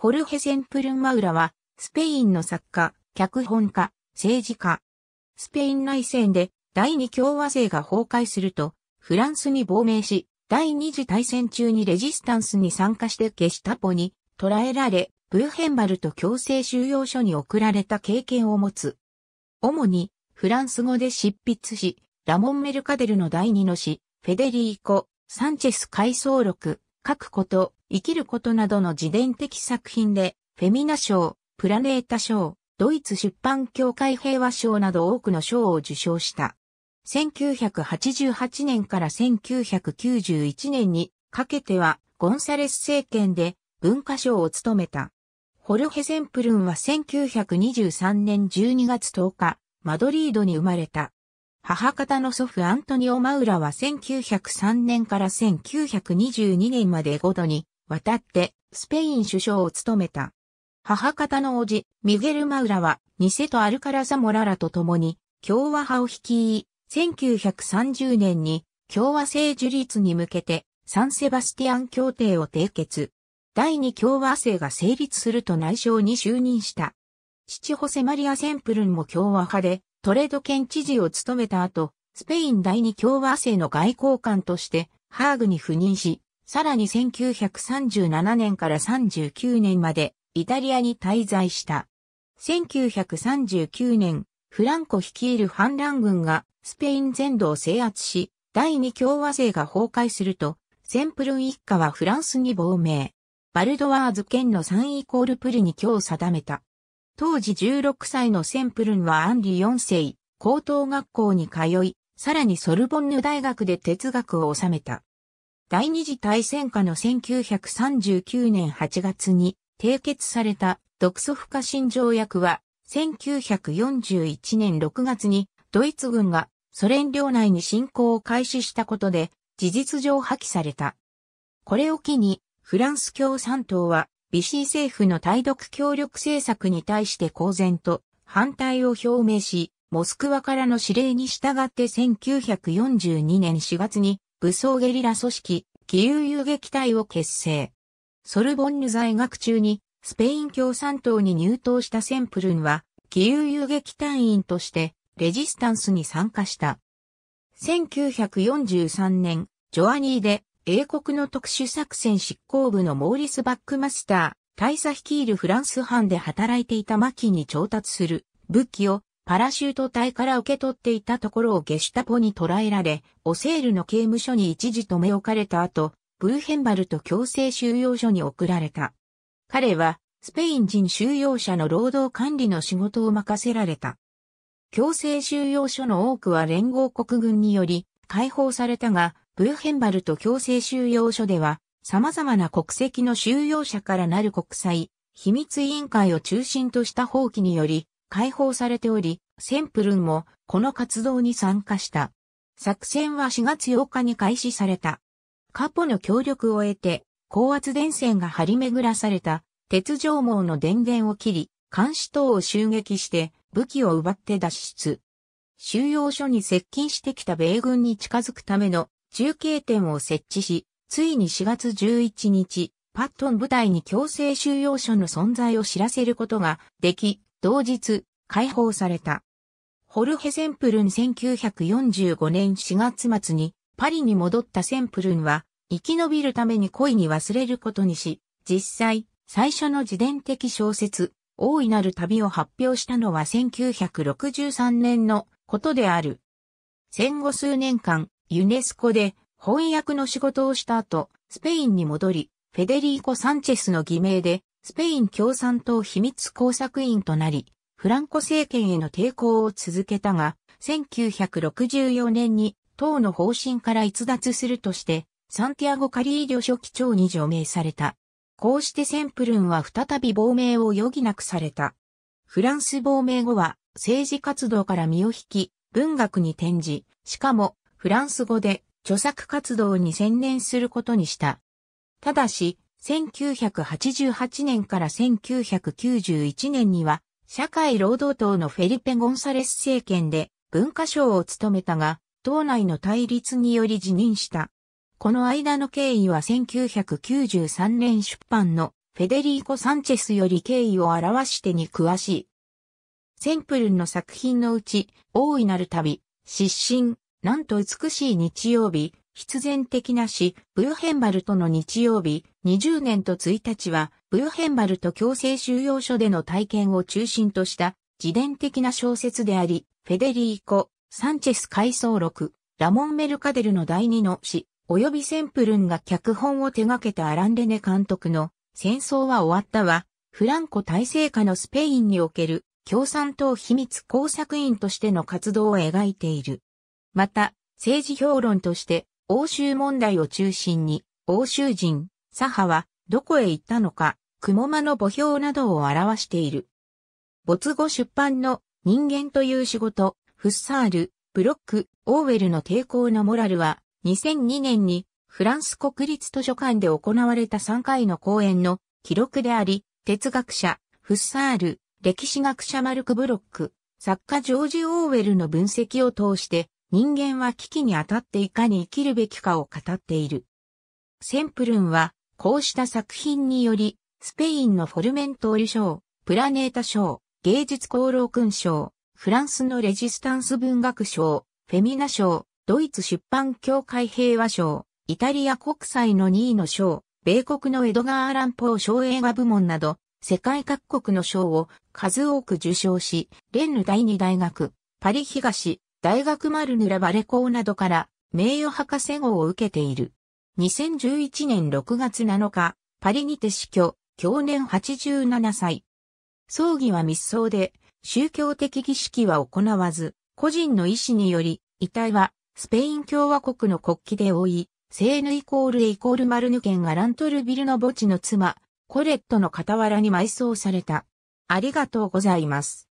ホルヘセンプルンマウラは、スペインの作家、脚本家、政治家。スペイン内戦で第二共和制が崩壊すると、フランスに亡命し、第二次大戦中にレジスタンスに参加してゲシたタポに捕らえられ、ブーヘンバルと強制収容所に送られた経験を持つ。主に、フランス語で執筆し、ラモン・メルカデルの第二の詩、フェデリーコ・サンチェス回想録、書くこと、生きることなどの自伝的作品で、フェミナ賞、プラネータ賞、ドイツ出版協会平和賞など多くの賞を受賞した。1988年から1991年にかけてはゴンサレス政権で文化賞を務めた。ホルヘ・センプルンは1923年12月10日、マドリードに生まれた。母方の祖父アントニオ・マウラは1903年から1922年まで5度に渡ってスペイン首相を務めた。母方の叔父、ミゲル・マウラは、ニセとアルカラザ・モララと共に、共和派を率い、1930年に共和制樹立に向けてサンセバスティアン協定を締結。第二共和制が成立すると内相に就任した。父ホセマリア・センプルンも共和派で、トレド県知事を務めた後、スペイン第二共和制の外交官として、ハーグに赴任し、さらに1937年から39年までイタリアに滞在した。1939年、フランコ率いる反乱軍がスペイン全土を制圧し、第二共和制が崩壊すると、センプルン一家はフランスに亡命。バルドワーズ県の3イコールプルに今日定めた。当時16歳のセンプルンはアンリ4世、高等学校に通い、さらにソルボンヌ大学で哲学を収めた。第二次大戦下の1939年8月に締結された独ソ不可侵条約は、1941年6月にドイツ軍がソ連領内に侵攻を開始したことで、事実上破棄された。これを機に、フランス共産党は、ビシー政府の対独協力政策に対して公然と反対を表明し、モスクワからの指令に従って1942年4月に武装ゲリラ組織、義勇遊撃隊を結成。ソルボンヌ在学中に、スペイン共産党に入党したセンプルンは、義勇遊撃隊員として、レジスタンスに参加した。1943年、ジョアニーで、英国の特殊作戦執行部のモーリス・バックマスター、大佐率いるフランス藩で働いていたマキに調達する武器をパラシュート隊から受け取っていたところをゲシュタポに捕らえられ、オセールの刑務所に一時留め置かれた後、ブーヘンバルト強制収容所に送られた。彼は、スペイン人収容者の労働管理の仕事を任せられた。強制収容所の多くは連合国軍により解放されたが、ブーヘンバルト強制収容所では、様々な国籍の収容者からなる国際、秘密委員会を中心とした放棄により、解放されており、センプルンもこの活動に参加した。作戦は4月8日に開始された。カポの協力を得て、高圧電線が張り巡らされた鉄条網の電源を切り、監視塔を襲撃して武器を奪って脱出。収容所に接近してきた米軍に近づくための中継点を設置し、ついに4月11日、パットン部隊に強制収容所の存在を知らせることができ、同日、解放された。ホルヘ・センプルン1945年4月末にパリに戻ったセンプルンは生き延びるために恋に忘れることにし、実際、最初の自伝的小説、大いなる旅を発表したのは1963年のことである。戦後数年間、ユネスコで翻訳の仕事をした後、スペインに戻り、フェデリーコ・サンチェスの偽名でスペイン共産党秘密工作員となり、フランコ政権への抵抗を続けたが、1964年に党の方針から逸脱するとして、サンティアゴ・カリーリョ書記長に除名された。こうしてセンプルンは再び亡命を余儀なくされた。フランス亡命後は政治活動から身を引き、文学に転じ、しかもフランス語で著作活動に専念することにした。ただし、1988年から1991年には、社会労働党のフェリペ・ゴンサレス政権で文化省を務めたが、党内の対立により辞任した。この間の経緯は1993年出版のフェデリーコ・サンチェスより経緯を表してに詳しい。センプルンの作品のうち、大いなる旅、失神、なんと美しい日曜日、必然的なし、ブーヘンバルトの日曜日、20年と1日は、ブーヘンバルト強制収容所での体験を中心とした、自伝的な小説であり、フェデリーコ・サンチェス回想録、ラモン・メルカデルの第二の詩、及びセンプルンが脚本を手掛けたアラン・レネ監督の、戦争は終わったは、フランコ体制下のスペインにおける、共産党秘密工作員としての活動を描いている。また、政治評論として、欧州問題を中心に、欧州人、左派は、どこへ行ったのか、雲間の墓標などを表している。没後出版の人間という仕事、フッサール、ブロック、オーウェルの抵抗のモラルは、2002年にフランス国立図書館で行われた3回の講演の記録であり、哲学者、フッサール、歴史学者マルク・ブロック、作家ジョージ・オーウェルの分析を通して、人間は危機にあたっていかに生きるべきかを語っている。センプルンは、こうした作品により、スペインのフォルメントール賞、プラネータ賞、芸術功労勲賞、フランスのレジスタンス文学賞、フェミナ賞、ドイツ出版協会平和賞、イタリア国際の2位の賞、米国のエドガー・アラン・ポー賞映画部門など、世界各国の賞を数多く受賞し、レンヌ第二大学、パリ東、大学マルヌラバレ校などから名誉博士号を受けている。2011年6月7日、パリにて死去、去年87歳。葬儀は密葬で、宗教的儀式は行わず、個人の意思により、遺体はスペイン共和国の国旗で覆い、セーヌイコールイコールマルヌ県アラントルビルの墓地の妻、コレットの傍らに埋葬された。ありがとうございます。